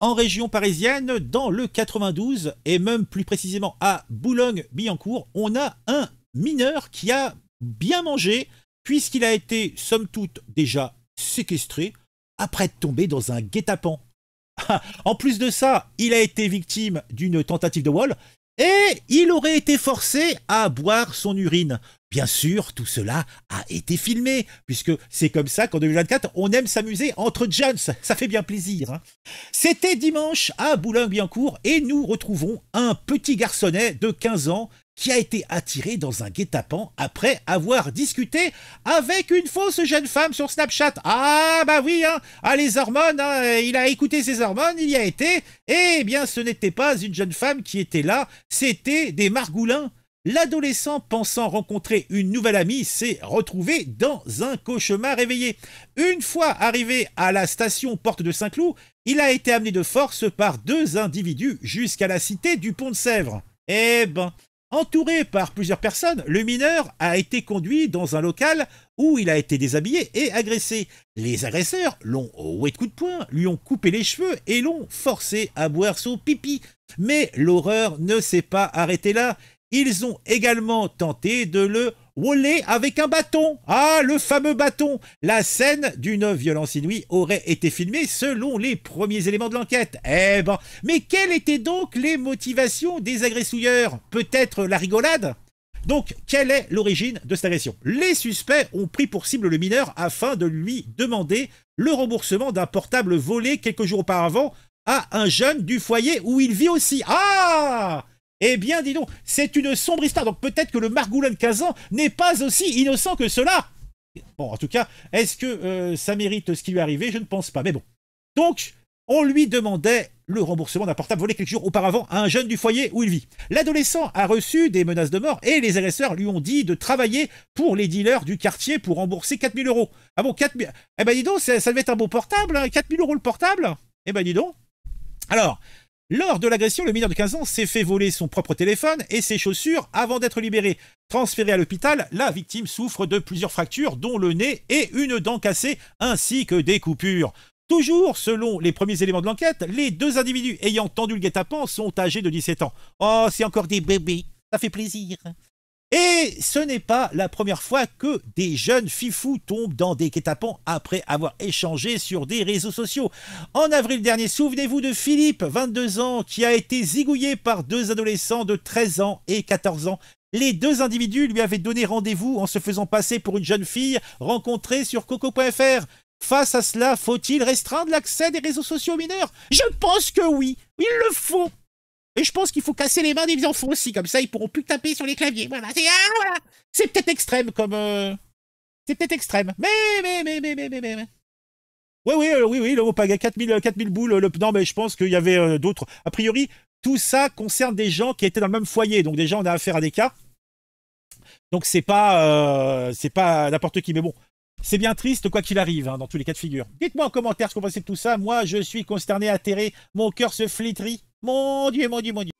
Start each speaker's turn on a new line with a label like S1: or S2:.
S1: en région parisienne, dans le 92, et même plus précisément à Boulogne-Billancourt, on a un mineur qui a bien mangé, puisqu'il a été, somme toute, déjà séquestré, après tomber dans un guet-apens. en plus de ça, il a été victime d'une tentative de wall, et il aurait été forcé à boire son urine. Bien sûr, tout cela a été filmé, puisque c'est comme ça qu'en 2024, on aime s'amuser entre Jans, ça fait bien plaisir. Hein. C'était dimanche à Boulogne-Billancourt, et nous retrouvons un petit garçonnet de 15 ans qui a été attiré dans un guet-apens après avoir discuté avec une fausse jeune femme sur Snapchat. Ah bah oui, hein, ah les hormones, hein. il a écouté ses hormones, il y a été, eh bien ce n'était pas une jeune femme qui était là, c'était des margoulins. L'adolescent pensant rencontrer une nouvelle amie s'est retrouvé dans un cauchemar réveillé. Une fois arrivé à la station Porte de Saint-Cloud, il a été amené de force par deux individus jusqu'à la cité du Pont de Sèvres. Eh ben, Entouré par plusieurs personnes, le mineur a été conduit dans un local où il a été déshabillé et agressé. Les agresseurs l'ont oué de coups de poing, lui ont coupé les cheveux et l'ont forcé à boire son pipi. Mais l'horreur ne s'est pas arrêtée là. Ils ont également tenté de le Wally avec un bâton. Ah, le fameux bâton. La scène d'une violence inouïe aurait été filmée selon les premiers éléments de l'enquête. Eh ben, mais quelles étaient donc les motivations des agressouilleurs Peut-être la rigolade donc, quelle est l'origine de cette agression Les suspects ont pris pour cible le mineur afin de lui demander le remboursement d'un portable volé quelques jours auparavant à un jeune du foyer où il vit aussi. Ah eh bien, dis donc, c'est une sombre histoire. Donc peut-être que le Margoulin de 15 ans n'est pas aussi innocent que cela. Bon, en tout cas, est-ce que euh, ça mérite ce qui lui est arrivé Je ne pense pas, mais bon. Donc, on lui demandait le remboursement d'un portable volé quelques jours auparavant à un jeune du foyer où il vit. L'adolescent a reçu des menaces de mort et les agresseurs lui ont dit de travailler pour les dealers du quartier pour rembourser 4000 euros. Ah bon, 4000 Eh ben dis donc, ça, ça devait être un beau portable, hein 4000 euros le portable Eh ben dis donc. Alors, lors de l'agression, le mineur de 15 ans s'est fait voler son propre téléphone et ses chaussures avant d'être libéré. Transféré à l'hôpital, la victime souffre de plusieurs fractures, dont le nez et une dent cassée, ainsi que des coupures. Toujours selon les premiers éléments de l'enquête, les deux individus ayant tendu le guet-apens sont âgés de 17 ans. Oh, c'est encore des bébés, ça fait plaisir. Et ce n'est pas la première fois que des jeunes fifous tombent dans des guet après avoir échangé sur des réseaux sociaux. En avril dernier, souvenez-vous de Philippe, 22 ans, qui a été zigouillé par deux adolescents de 13 ans et 14 ans. Les deux individus lui avaient donné rendez-vous en se faisant passer pour une jeune fille rencontrée sur coco.fr. Face à cela, faut-il restreindre l'accès des réseaux sociaux mineurs Je pense que oui, il le faut et je pense qu'il faut casser les mains des enfants aussi, comme ça ils pourront plus taper sur les claviers. Voilà, c'est ah, peut-être extrême comme euh, c'est peut-être extrême. Mais mais mais mais mais mais. mais. oui, euh, oui, oui, le mot 4000, 4000 boules. Euh, le... Non, mais je pense qu'il y avait d'autres. A priori, tout ça concerne des gens qui étaient dans le même foyer. Donc, déjà, on a affaire à des cas. Donc, c'est pas, c'est pas n'importe qui. Mais bon, c'est bien triste, quoi qu'il arrive, hein, dans tous les cas de figure. Dites-moi en commentaire ce que vous pensez de tout ça. Moi, je suis consterné, atterré. Mon cœur se flétrit. 莫尼，莫尼，莫尼。